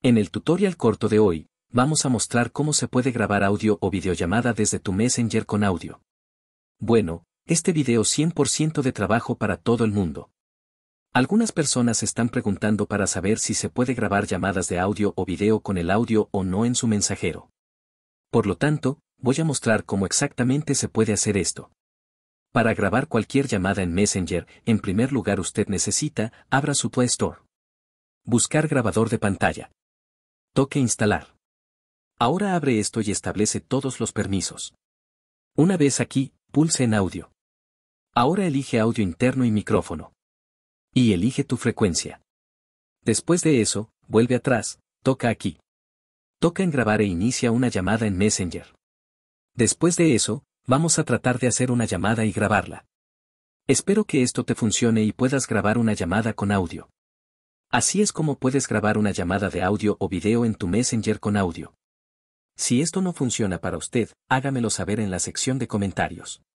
En el tutorial corto de hoy, vamos a mostrar cómo se puede grabar audio o videollamada desde tu Messenger con audio. Bueno, este video 100% de trabajo para todo el mundo. Algunas personas están preguntando para saber si se puede grabar llamadas de audio o video con el audio o no en su mensajero. Por lo tanto, voy a mostrar cómo exactamente se puede hacer esto. Para grabar cualquier llamada en Messenger, en primer lugar usted necesita, abra su Play Store. Buscar grabador de pantalla. Toque instalar. Ahora abre esto y establece todos los permisos. Una vez aquí, pulse en audio. Ahora elige audio interno y micrófono. Y elige tu frecuencia. Después de eso, vuelve atrás, toca aquí. Toca en grabar e inicia una llamada en Messenger. Después de eso, vamos a tratar de hacer una llamada y grabarla. Espero que esto te funcione y puedas grabar una llamada con audio. Así es como puedes grabar una llamada de audio o video en tu Messenger con audio. Si esto no funciona para usted, hágamelo saber en la sección de comentarios.